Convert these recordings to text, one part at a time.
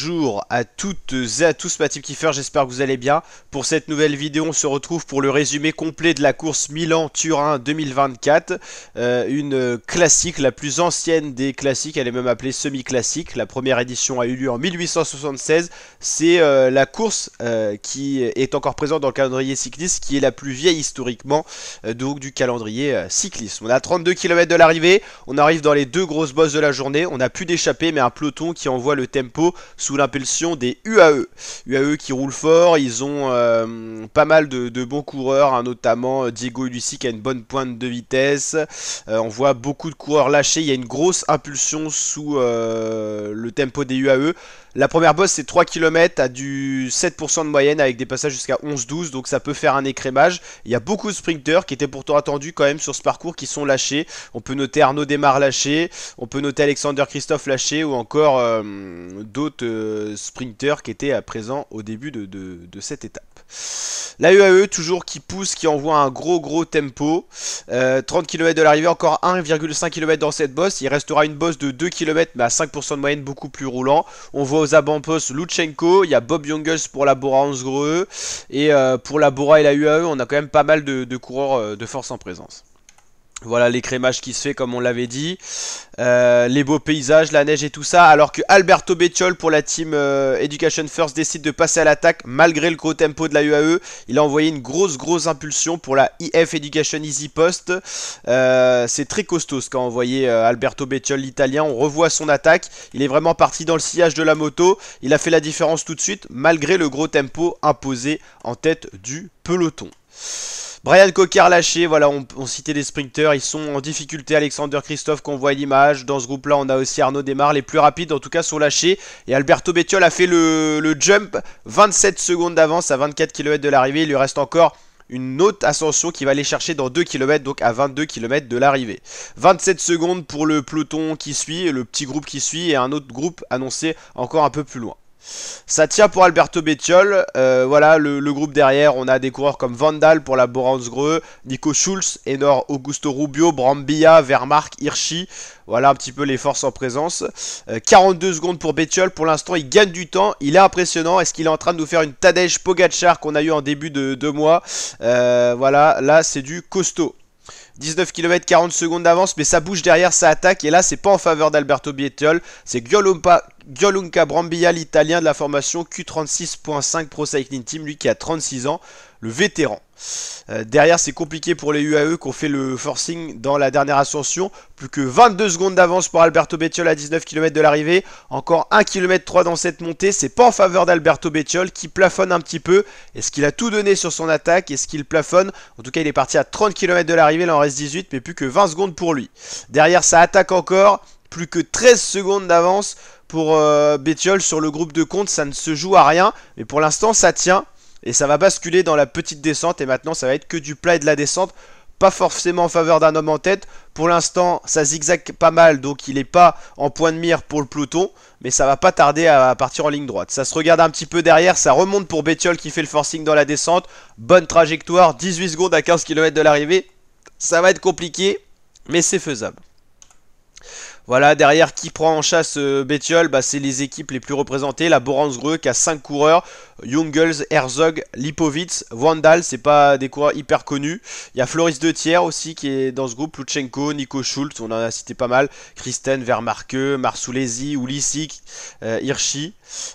bonjour à toutes et à tous ma team j'espère que vous allez bien. Pour cette nouvelle vidéo, on se retrouve pour le résumé complet de la course Milan-Turin 2024. Euh, une classique, la plus ancienne des classiques, elle est même appelée semi-classique. La première édition a eu lieu en 1876. C'est euh, la course euh, qui est encore présente dans le calendrier cycliste, qui est la plus vieille historiquement donc du calendrier cycliste. On a 32 km de l'arrivée, on arrive dans les deux grosses bosses de la journée, on n'a pu d'échapper mais un peloton qui envoie le tempo sous sous l'impulsion des UAE. UAE qui roule fort, ils ont euh, pas mal de, bons coureurs, hein, notamment euh, Diego Lucie qui a une bonne pointe de vitesse. Euh, on voit beaucoup de coureurs lâchés, il y a une grosse impulsion sous le tempo des UAE. La première bosse c'est 3 km à du 7% de moyenne avec des passages jusqu'à 11-12 donc ça peut faire un écrémage. Il y a beaucoup de sprinteurs qui étaient pourtant attendus quand même sur ce parcours qui sont lâchés. On peut noter Arnaud Desmar lâché, on peut noter Alexander Christophe lâché ou encore euh, d'autres euh, sprinteurs qui étaient à présent au début de, cette étape. La UAE e, toujours qui pousse, qui envoie un gros gros tempo. 30 euh, km de l'arrivée, encore 1,5 km dans cette bosse. Il restera une bosse de 2 km mais à 5% de moyenne beaucoup plus roulant. On voit avant postes Luchenko, il y a Bob Youngles pour la Bora Hansgrohe et euh, pour la Bora et la UAE on a quand même pas mal de coureurs euh, de force en présence. Voilà crémages qui se fait comme on l'avait dit. Euh, les beaux paysages, la neige et tout ça. Alors que Alberto Becciol pour la team euh, Education First décide de passer à l'attaque malgré le gros tempo de la UAE. Il a envoyé une grosse grosse impulsion pour la IF Education Easy Post. Euh, c'est très costaud ce qu'a envoyé Alberto Becciol l'italien. On revoit son attaque. Il est vraiment parti dans le sillage de la moto. Il a fait la différence tout de suite malgré le gros tempo imposé en tête du peloton. Brian Coquart lâché, voilà, on, citait les sprinteurs, ils sont en difficulté. Alexander Christophe qu'on voit l'image. Dans ce groupe-là, on a aussi Arnaud Desmar, les plus rapides en tout cas sont lâchés. Et Alberto Bettiol a fait le, le jump, 27 secondes d'avance à 24 km de l'arrivée. Il lui reste encore une autre ascension qui va aller chercher dans 2 km, donc à 22 km de l'arrivée. 27 secondes pour le peloton qui suit, le petit groupe qui suit, et un autre groupe annoncé encore un peu plus loin. Ça tient pour Alberto Bettiol. Euh, voilà, le, groupe derrière, on a des coureurs comme Vandal pour la Boransgreu, Nico Schulz, Enor Augusto Rubio, Brambilla, Vermark, Hirschi. Voilà un petit peu les forces en présence. 42 euh, secondes pour Bettiol. Pour l'instant, il gagne du temps. Il est impressionnant. Est-ce qu'il est en train de nous faire une Tadej pogachar qu'on a eu en début de, deux mois euh, Voilà, là, c'est du costaud. 19 km 40 secondes d'avance, mais ça bouge derrière, ça attaque. Et là, c'est pas en faveur d'Alberto Bettiol. C'est Guillaume, Gianluca Brambilla, l'italien de la formation Q36.5 Pro Cycling Team, lui qui a 36 ans, le vétéran. Euh, derrière, c'est compliqué pour les UAE ont fait le forcing dans la dernière ascension. Plus que 22 secondes d'avance pour Alberto Bettiol à 19 km de l'arrivée. Encore 1 km 3 dans cette montée. C'est pas en faveur d'Alberto Bettiol qui plafonne un petit peu. Est-ce qu'il a tout donné sur son attaque Est-ce qu'il plafonne En tout cas, il est parti à 30 km de l'arrivée. Là, en reste 18, mais plus que 20 secondes pour lui. Derrière, ça attaque encore. Plus que 13 secondes d'avance pour euh, sur le groupe de compte, ça ne se joue à rien. Mais pour l'instant, ça tient. Et ça va basculer dans la petite descente. Et maintenant, ça va être que du plat et de la descente. Pas forcément en faveur d'un homme en tête. Pour l'instant, ça zigzag pas mal. Donc, il n'est pas en point de mire pour le peloton. Mais ça va pas tarder à, partir en ligne droite. Ça se regarde un petit peu derrière. Ça remonte pour Bétiol qui fait le forcing dans la descente. Bonne trajectoire. 18 secondes à 15 km de l'arrivée. Ça va être compliqué. Mais c'est faisable. Voilà, derrière qui prend en chasse euh, Bétiol bah, C'est les équipes les plus représentées. La Borance-Greux qui a 5 coureurs. Jungels, Herzog, Lipovitz, Vandal, c'est pas des coureurs hyper connus. Il y a Floris De Thiers aussi qui est dans ce groupe, Luchenko, Nico Schultz, on en a cité pas mal, Christen, Vermarque, Marsoulesi, Ulisic, euh, Hirschi.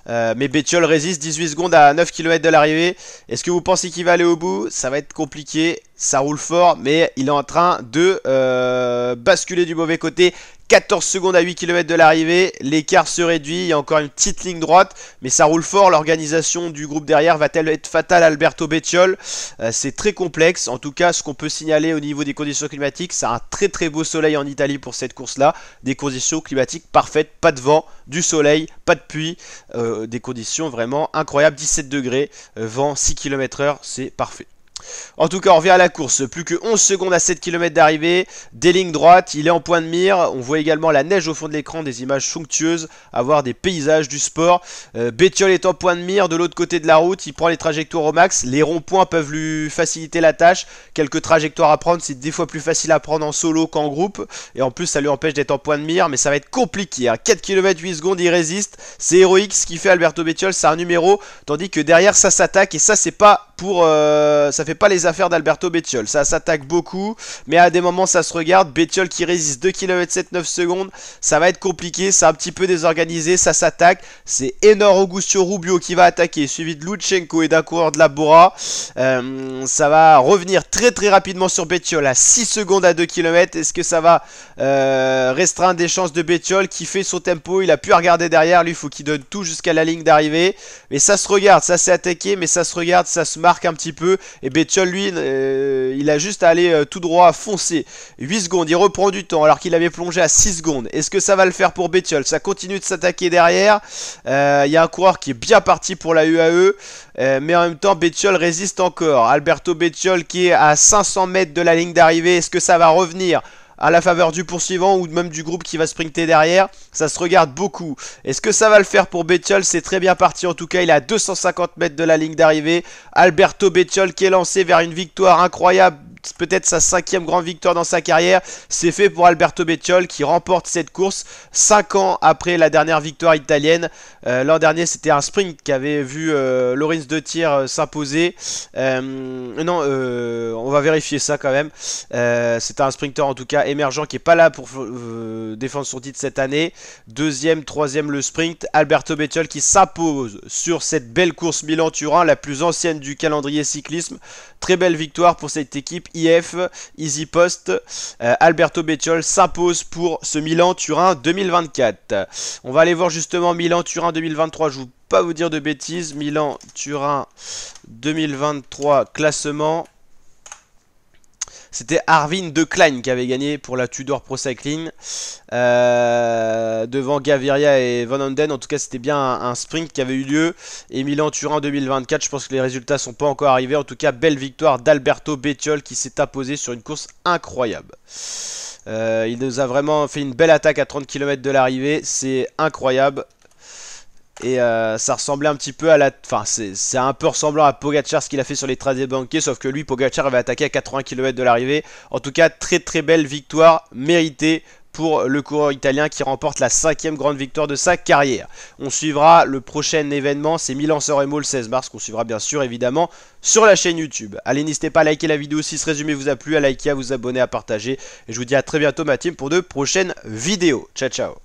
Euh, mais Betiol résiste 18 secondes à 9 km de l'arrivée. Est-ce que vous pensez qu'il va aller au bout Ça va être compliqué, ça roule fort, mais il est en train de euh, basculer du mauvais côté. 14 secondes à 8 km de l'arrivée, l'écart se réduit, il y a encore une petite ligne droite, mais ça roule fort, l'organisation du groupe derrière va-t-elle être fatale Alberto Bettiol euh, C'est très complexe. En tout cas, ce qu'on peut signaler au niveau des conditions climatiques, c'est un très très beau soleil en Italie pour cette course-là. Des conditions climatiques parfaites, pas de vent, du soleil, pas de pluie. Euh, des conditions vraiment incroyables, 17 degrés, euh, vent 6 km/h, c'est parfait. En tout cas, on revient à la course. Plus que 11 secondes à 7 km d'arrivée. Des lignes droites, il est en point de mire. On voit également la neige au fond de l'écran, des images fonctueuses, avoir des paysages du sport. Euh, est en point de mire de l'autre côté de la route. Il prend les trajectoires au max. Les ronds-points peuvent lui faciliter la tâche. Quelques trajectoires à prendre, c'est des fois plus facile à prendre en solo qu'en groupe. Et en plus, ça lui empêche d'être en point de mire, mais ça va être compliqué. À 4 km 8 secondes, il résiste. C'est héroïque ce qu'il fait Alberto Bettiol, c'est un numéro. Tandis que derrière, ça s'attaque et ça, c'est pas pour... Euh, ça fait pas les affaires d'Alberto Bettiol. Ça s'attaque beaucoup, mais à des moments ça se regarde. Bettiol qui résiste 2 km 7 9 secondes. Ça va être compliqué, c'est un petit peu désorganisé, ça s'attaque. C'est Enor Augusto Rubio qui va attaquer, suivi de Luchenko et d'un coureur de la Bora. Euh, ça va revenir très très rapidement sur Bettiol à 6 secondes à 2 km. Est-ce que ça va euh, restreindre des chances de Bettiol qui fait son tempo Il a pu regarder derrière, lui il faut qu'il donne tout jusqu'à la ligne d'arrivée. Mais ça se regarde, ça s'est attaqué, mais ça se regarde, ça se marque un petit peu. Et Bettiol, lui, euh, il a juste à aller euh, tout droit, foncer. 8 secondes, il reprend du temps alors qu'il avait plongé à 6 secondes. Est-ce que ça va le faire pour Bettiol Ça continue de s'attaquer derrière. Euh, il y a un coureur qui est bien parti pour la UAE. mais en même temps, Bettyol résiste encore. Alberto Bettiol qui est à 500 mètres de la ligne d'arrivée. Est-ce que ça va revenir à la faveur du poursuivant ou même du groupe qui va sprinter derrière, ça se regarde beaucoup. Est-ce que ça va le faire pour Bettiol C'est très bien parti en tout cas, il est à 250 mètres de la ligne d'arrivée. Alberto Bettiol qui est lancé vers une victoire incroyable peut-être sa cinquième grande victoire dans sa carrière. C'est fait pour Alberto Bettiol qui remporte cette course 5 ans après la dernière victoire italienne. Euh, l'an dernier, c'était un sprint qui avait vu euh, Laurence de Thiers euh, s'imposer. non, on va vérifier ça quand même. C'est un sprinter en tout cas émergent qui n'est pas là pour défendre son titre cette année. Deuxième, troisième le sprint. Alberto Bettiol qui s'impose sur cette belle course Milan-Turin, la plus ancienne du calendrier cyclisme. Très belle victoire pour cette équipe IF, Easy Post, euh, Alberto Bettiol s'impose pour ce Milan-Turin 2024. On va aller voir justement Milan-Turin 2023, je ne vais pas vous dire de bêtises, Milan-Turin 2023 classement. C'était Arvin De Klein qui avait gagné pour la Tudor Pro Cycling. Euh, devant Gaviria et Van Anden, En tout cas, c'était bien un, sprint qui avait eu lieu. Et Milan-Turin 2024, je pense que les résultats sont pas encore arrivés. En tout cas, belle victoire d'Alberto Bettiol qui s'est apposé sur une course incroyable. Euh, il nous a vraiment fait une belle attaque à 30 km de l'arrivée. C'est incroyable. Et euh, ça ressemblait un petit peu à la. Enfin, c'est un peu ressemblant à Pogachar ce qu'il a fait sur les des banquiers, sauf que lui, Pogachar avait attaqué à 80 km de l'arrivée. En tout cas, très très belle victoire, méritée pour le coureur italien qui remporte la cinquième grande victoire de sa carrière. On suivra le prochain événement, c'est Milan-San le 16 mars, qu'on suivra bien sûr évidemment sur la chaîne YouTube. Allez, n'hésitez pas à liker la vidéo si ce résumé vous a plu, à liker, à vous abonner, à partager. Et je vous dis à très bientôt ma team pour de prochaines vidéos. Ciao ciao